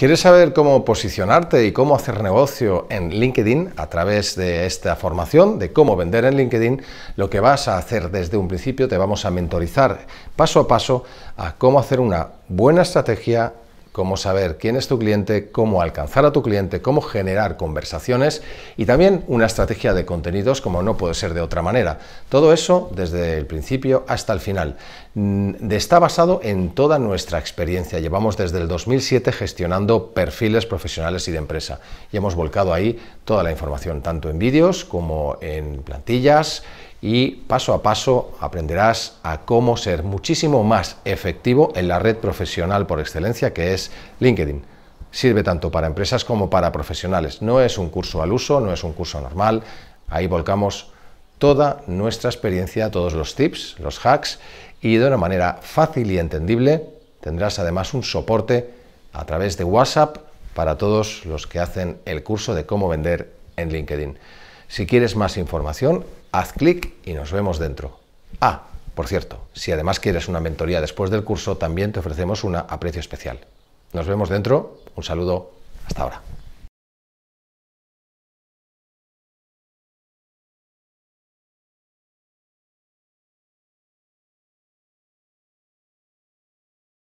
¿Quieres saber cómo posicionarte y cómo hacer negocio en LinkedIn a través de esta formación de cómo vender en LinkedIn? Lo que vas a hacer desde un principio te vamos a mentorizar paso a paso a cómo hacer una buena estrategia cómo saber quién es tu cliente, cómo alcanzar a tu cliente, cómo generar conversaciones y también una estrategia de contenidos como no puede ser de otra manera. Todo eso desde el principio hasta el final. Mm, está basado en toda nuestra experiencia. Llevamos desde el 2007 gestionando perfiles profesionales y de empresa y hemos volcado ahí toda la información, tanto en vídeos como en plantillas y paso a paso aprenderás a cómo ser muchísimo más efectivo en la red profesional por excelencia que es LinkedIn. Sirve tanto para empresas como para profesionales. No es un curso al uso, no es un curso normal. Ahí volcamos toda nuestra experiencia, todos los tips, los hacks y de una manera fácil y entendible tendrás además un soporte a través de WhatsApp para todos los que hacen el curso de cómo vender en LinkedIn. Si quieres más información, haz clic y nos vemos dentro. Ah, por cierto, si además quieres una mentoría después del curso, también te ofrecemos una a precio especial. Nos vemos dentro, un saludo, hasta ahora.